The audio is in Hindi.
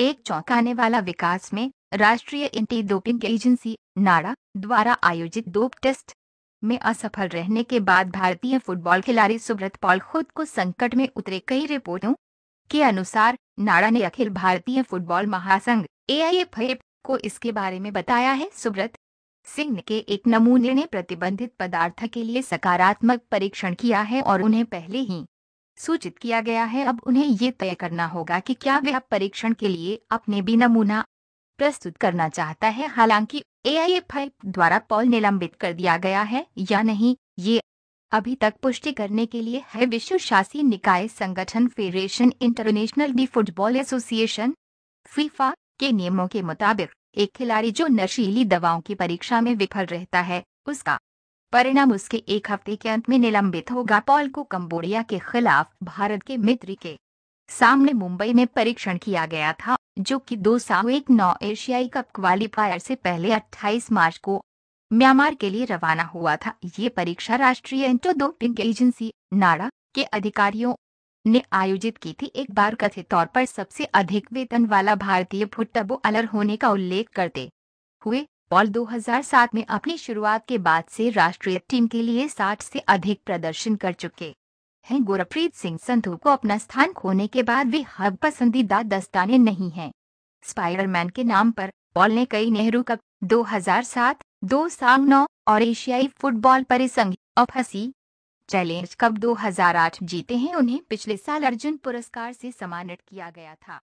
एक चौंकाने वाला विकास में राष्ट्रीय एंटी डोपिंग एजेंसी नाडा द्वारा आयोजित डोप टेस्ट में असफल रहने के बाद भारतीय फुटबॉल खिलाड़ी सुब्रत पॉल खुद को संकट में उतरे कई रिपोर्टों के अनुसार नाडा ने अखिल भारतीय फुटबॉल महासंघ एआईएफएफ को इसके बारे में बताया है सुब्रत सिंह के एक नमूने ने प्रतिबंधित पदार्थ के लिए सकारात्मक परीक्षण किया है और उन्हें पहले ही सूचित किया गया है अब उन्हें ये तय करना होगा कि क्या वह परीक्षण के लिए अपने भी नमूना प्रस्तुत करना चाहता है हालांकि आई द्वारा पॉल निलंबित कर दिया गया है या नहीं ये अभी तक पुष्टि करने के लिए है विश्व शासी निकाय संगठन Federation International de Football Association FIFA के नियमों के मुताबिक एक खिलाड़ी जो नशीली दवाओं की परीक्षा में विफल रहता है उसका परिणाम उसके एक हफ्ते के अंत में निलंबित होगा पॉल को कंबोडिया के खिलाफ भारत के मित्र के सामने मुंबई में परीक्षण किया गया था जो कि दो एक नौ एशियाई कप क्वालिफायर से पहले 28 मार्च को म्यांमार के लिए रवाना हुआ था ये परीक्षा राष्ट्रीय इंटो डोपिंग एजेंसी नाडा के अधिकारियों ने आयोजित की थी एक बार कथित तौर पर सबसे अधिक वेतन वाला भारतीय फुटबॉलर होने का उल्लेख करते हुए पॉल 2007 में अपनी शुरुआत के बाद से राष्ट्रीय टीम के लिए 60 से अधिक प्रदर्शन कर चुके हैं गुरप्रीत सिंह संधू को अपना स्थान खोने के बाद वे हब पसंदीदा दस्ताने नहीं हैं स्पाइडरमैन के नाम पर पॉल ने कई नेहरू कप 2007, दो सांग नौ और एशियाई फुटबॉल परिसंघ और हसी चैलेंज कप 2008 जीते हैं उन्हें पिछले साल अर्जुन पुरस्कार से सम्मानित किया गया था